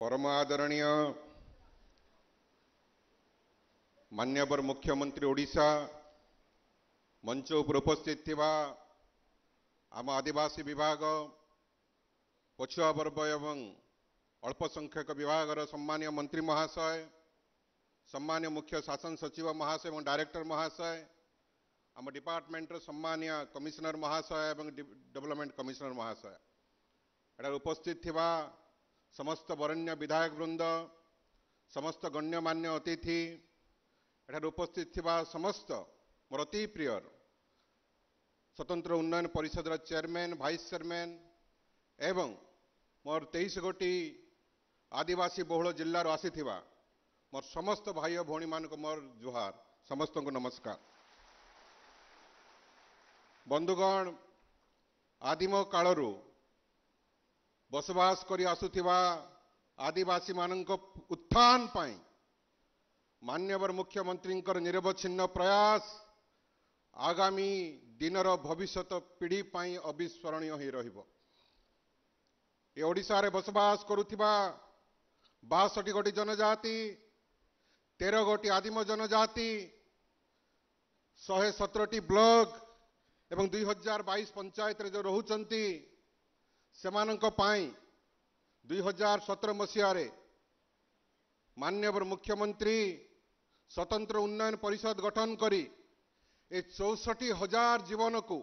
परमादरणीय मान्यवर मुख्यमंत्री ओडिशा मंच पर उपस्थित थिबा आम आदिवासी विभाग पछुआ वर्ग एवं अल्पसंख्यक विभाग सम्मान्य मंत्री महाशय सम्मान मुख्य शासन सचिव महाशय और डायरेक्टर महाशय आम डिपार्टमेंटर सम्मान्य कमिशनर महाशय और डेवलपमेंट कमिशनर महाशय एटार उपस्थित थिबा ସମସ୍ତ ବରଣ୍ୟ ବିଧାୟକ ବୃନ୍ଦ ସମସ୍ତ ଗଣ୍ୟମାନ୍ୟ ଅତିଥି ଏଠାରେ ଉପସ୍ଥିତ ଥିବା ସମସ୍ତ ମୋର ଅତି ପ୍ରିୟର ସ୍ୱତନ୍ତ୍ର ଉନ୍ନୟନ ପରିଷଦର ଚେୟାରମ୍ୟାନ୍ ଭାଇସ୍ ଚେୟାରମ୍ୟାନ୍ ଏବଂ ମୋର ତେଇଶ ଗୋଟି ଆଦିବାସୀ ବହୁଳ ଜିଲ୍ଲାରୁ ଆସିଥିବା ମୋର ସମସ୍ତ ଭାଇ ଓ ଭଉଣୀମାନଙ୍କୁ ମୋର ଜୁହାର ସମସ୍ତଙ୍କୁ ନମସ୍କାର ବନ୍ଧୁଗଣ ଆଦିମ କାଳରୁ ବସବାସ କରି ଆସୁଥିବା ଆଦିବାସୀମାନଙ୍କ ଉତ୍ଥାନ ପାଇଁ ମାନ୍ୟବର ମୁଖ୍ୟମନ୍ତ୍ରୀଙ୍କର ନିରବଚ୍ଛିନ୍ନ ପ୍ରୟାସ ଆଗାମୀ ଦିନର ଭବିଷ୍ୟତ ପିଢ଼ି ପାଇଁ ଅବିସ୍ମରଣୀୟ ହୋଇ ରହିବ ଏ ଓଡ଼ିଶାରେ ବସବାସ କରୁଥିବା ବାଷଠି ଗୋଟି ଜନଜାତି ତେର ଗୋଟି ଆଦିମ ଜନଜାତି ଶହେ ସତରଟି ବ୍ଲକ ଏବଂ ଦୁଇ ହଜାର ବାଇଶ ପଞ୍ଚାୟତରେ ଯେଉଁ ରହୁଛନ୍ତି ସେମାନଙ୍କ ପାଇଁ ଦୁଇ ହଜାର ସତର ମସିହାରେ ମାନ୍ୟବର ମୁଖ୍ୟମନ୍ତ୍ରୀ ସ୍ୱତନ୍ତ୍ର ଉନ୍ନୟନ ପରିଷଦ ଗଠନ କରି ଏ ଚଉଷଠି ହଜାର ଜୀବନକୁ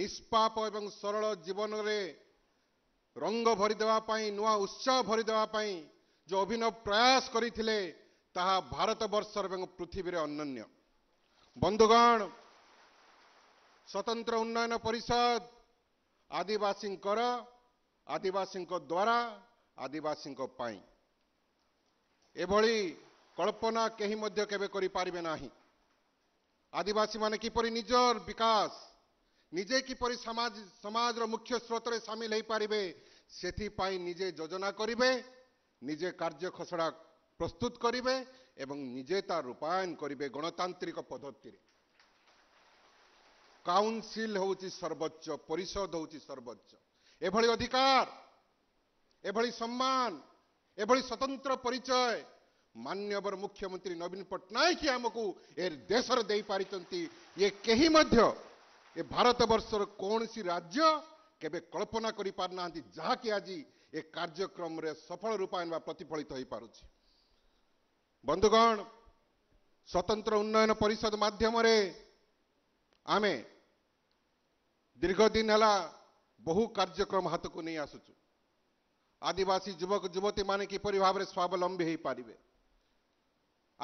ନିଷ୍ପାପ ଏବଂ ସରଳ ଜୀବନରେ ରଙ୍ଗ ଭରିଦେବା ପାଇଁ ନୂଆ ଉତ୍ସାହ ଭରିଦେବା ପାଇଁ ଯେଉଁ ଅଭିନବ ପ୍ରୟାସ କରିଥିଲେ ତାହା ଭାରତବର୍ଷର ଏବଂ ପୃଥିବୀରେ ଅନନ୍ୟ ବନ୍ଧୁଗଣ ସ୍ୱତନ୍ତ୍ର ଉନ୍ନୟନ ପରିଷଦ ଆଦିବାସୀଙ୍କର ଆଦିବାସୀଙ୍କ ଦ୍ୱାରା ଆଦିବାସୀଙ୍କ ପାଇଁ ଏଭଳି କଳ୍ପନା କେହି ମଧ୍ୟ କେବେ କରିପାରିବେ ନାହିଁ ଆଦିବାସୀମାନେ କିପରି ନିଜର ବିକାଶ ନିଜେ କିପରି ସମାଜ ସମାଜର ମୁଖ୍ୟ ସ୍ରୋତରେ ସାମିଲ ହୋଇପାରିବେ ସେଥିପାଇଁ ନିଜେ ଯୋଜନା କରିବେ ନିଜେ କାର୍ଯ୍ୟ ଖସଡ଼ା ପ୍ରସ୍ତୁତ କରିବେ ଏବଂ ନିଜେ ତା ରୂପାୟନ କରିବେ ଗଣତାନ୍ତ୍ରିକ ପଦ୍ଧତିରେ କାଉନସିଲ୍ ହେଉଛି ସର୍ବୋଚ୍ଚ ପରିଷଦ ହେଉଛି ସର୍ବୋଚ୍ଚ ଏଭଳି ଅଧିକାର ଏଭଳି ସମ୍ମାନ ଏଭଳି ସ୍ୱତନ୍ତ୍ର ପରିଚୟ ମାନ୍ୟବର ମୁଖ୍ୟମନ୍ତ୍ରୀ ନବୀନ ପଟ୍ଟନାୟକ ହିଁ ଆମକୁ ଏ ଦେଶରେ ଦେଇପାରିଛନ୍ତି ଇଏ କେହି ମଧ୍ୟ ଏ ଭାରତବର୍ଷର କୌଣସି ରାଜ୍ୟ କେବେ କଳ୍ପନା କରିପାରୁନାହାନ୍ତି ଯାହାକି ଆଜି ଏ କାର୍ଯ୍ୟକ୍ରମରେ ସଫଳ ରୂପାୟନ ବା ପ୍ରତିଫଳିତ ହୋଇପାରୁଛି ବନ୍ଧୁଗଣ ସ୍ୱତନ୍ତ୍ର ଉନ୍ନୟନ ପରିଷଦ ମାଧ୍ୟମରେ ଆମେ ଦୀର୍ଘ ଦିନ ହେଲା ବହୁ କାର୍ଯ୍ୟକ୍ରମ ହାତକୁ ନେଇ ଆସୁଛୁ ଆଦିବାସୀ ଯୁବକ ଯୁବତୀମାନେ କିପରି ଭାବରେ ସ୍ୱାବଲମ୍ବୀ ହୋଇପାରିବେ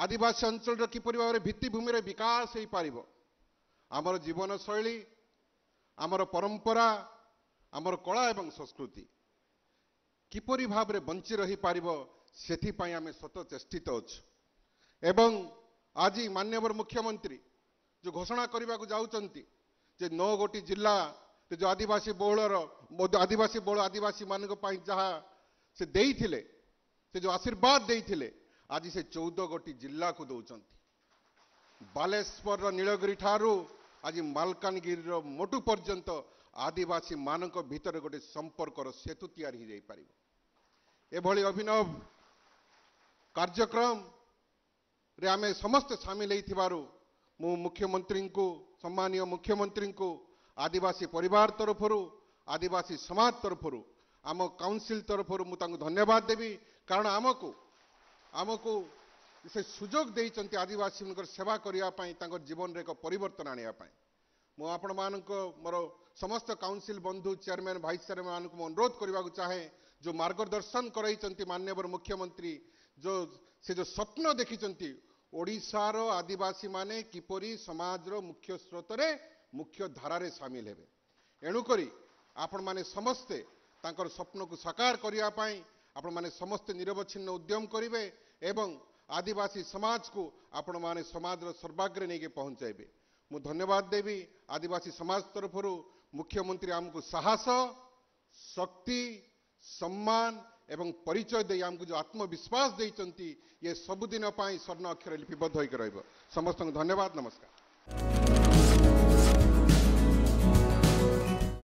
ଆଦିବାସୀ ଅଞ୍ଚଳର କିପରି ଭାବରେ ଭିତ୍ତିଭୂମିରେ ବିକାଶ ହୋଇପାରିବ ଆମର ଜୀବନଶୈଳୀ ଆମର ପରମ୍ପରା ଆମର କଳା ଏବଂ ସଂସ୍କୃତି କିପରି ଭାବରେ ବଞ୍ଚି ରହିପାରିବ ସେଥିପାଇଁ ଆମେ ସ୍ୱତଚେଷ୍ଟିତ ଅଛୁ ଏବଂ ଆଜି ମାନ୍ୟବର ମୁଖ୍ୟମନ୍ତ୍ରୀ ଯେଉଁ ଘୋଷଣା କରିବାକୁ ଯାଉଛନ୍ତି ଯେ ନଅ ଗୋଟି ଜିଲ୍ଲା ସେ ଯେଉଁ ଆଦିବାସୀ ବହୁଳର ଆଦିବାସୀ ବହୁଳ ଆଦିବାସୀମାନଙ୍କ ପାଇଁ ଯାହା ସେ ଦେଇଥିଲେ ସେ ଯେଉଁ ଆଶୀର୍ବାଦ ଦେଇଥିଲେ ଆଜି ସେ ଚଉଦ ଗୋଟି ଜିଲ୍ଲାକୁ ଦେଉଛନ୍ତି ବାଲେଶ୍ୱରର ନୀଳଗିରି ଠାରୁ ଆଜି ମାଲକାନଗିରିର ମୋଟୁ ପର୍ଯ୍ୟନ୍ତ ଆଦିବାସୀମାନଙ୍କ ଭିତରେ ଗୋଟେ ସମ୍ପର୍କର ସେତୁ ତିଆରି ହୋଇଯାଇପାରିବ ଏଭଳି ଅଭିନବ କାର୍ଯ୍ୟକ୍ରମରେ ଆମେ ସମସ୍ତେ ସାମିଲ ହୋଇଥିବାରୁ ମୁଁ ମୁଖ୍ୟମନ୍ତ୍ରୀଙ୍କୁ ସମ୍ମାନୀୟ ମୁଖ୍ୟମନ୍ତ୍ରୀଙ୍କୁ ଆଦିବାସୀ ପରିବାର ତରଫରୁ ଆଦିବାସୀ ସମାଜ ତରଫରୁ ଆମ କାଉନସିଲ୍ ତରଫରୁ ମୁଁ ତାଙ୍କୁ ଧନ୍ୟବାଦ ଦେବି କାରଣ ଆମକୁ ଆମକୁ ସେ ସୁଯୋଗ ଦେଇଛନ୍ତି ଆଦିବାସୀମାନଙ୍କର ସେବା କରିବା ପାଇଁ ତାଙ୍କ ଜୀବନରେ ଏକ ପରିବର୍ତ୍ତନ ଆଣିବା ପାଇଁ ମୁଁ ଆପଣମାନଙ୍କ ମୋର ସମସ୍ତ କାଉନସିଲ୍ ବନ୍ଧୁ ଚେୟାରମ୍ୟାନ୍ ଭାଇସ୍ ଚେୟାରମ୍ୟାନ୍ଙ୍କୁ ମୁଁ ଅନୁରୋଧ କରିବାକୁ ଚାହେଁ ଯେଉଁ ମାର୍ଗଦର୍ଶନ କରାଇଛନ୍ତି ମାନ୍ୟବର ମୁଖ୍ୟମନ୍ତ୍ରୀ ଯେଉଁ ସେ ଯେଉଁ ସ୍ୱପ୍ନ ଦେଖିଛନ୍ତି ଓଡ଼ିଶାର ଆଦିବାସୀମାନେ କିପରି ସମାଜର ମୁଖ୍ୟ ସ୍ରୋତରେ ମୁଖ୍ୟ ଧାରାରେ ସାମିଲ ହେବେ ଏଣୁକରି ଆପଣମାନେ ସମସ୍ତେ ତାଙ୍କର ସ୍ୱପ୍ନକୁ ସାକାର କରିବା ପାଇଁ ଆପଣମାନେ ସମସ୍ତେ ନିରବଚ୍ଛିନ୍ନ ଉଦ୍ୟମ କରିବେ ଏବଂ ଆଦିବାସୀ ସମାଜକୁ ଆପଣମାନେ ସମାଜର ସର୍ବାଗ୍ରେ ନେଇକି ପହଞ୍ଚାଇବେ ମୁଁ ଧନ୍ୟବାଦ ଦେବି ଆଦିବାସୀ ସମାଜ ତରଫରୁ ମୁଖ୍ୟମନ୍ତ୍ରୀ ଆମକୁ ସାହସ ଶକ୍ତି ସମ୍ମାନ ଏବଂ ପରିଚୟ ଦେଇ ଆମକୁ ଯେଉଁ ଆତ୍ମବିଶ୍ୱାସ ଦେଇଛନ୍ତି ଇଏ ସବୁଦିନ ପାଇଁ ସ୍ୱର୍ଣ୍ଣ ଅକ୍ଷର ଲିପିବଦ୍ଧ ହୋଇକି ରହିବ ସମସ୍ତଙ୍କୁ ଧନ୍ୟବାଦ ନମସ୍କାର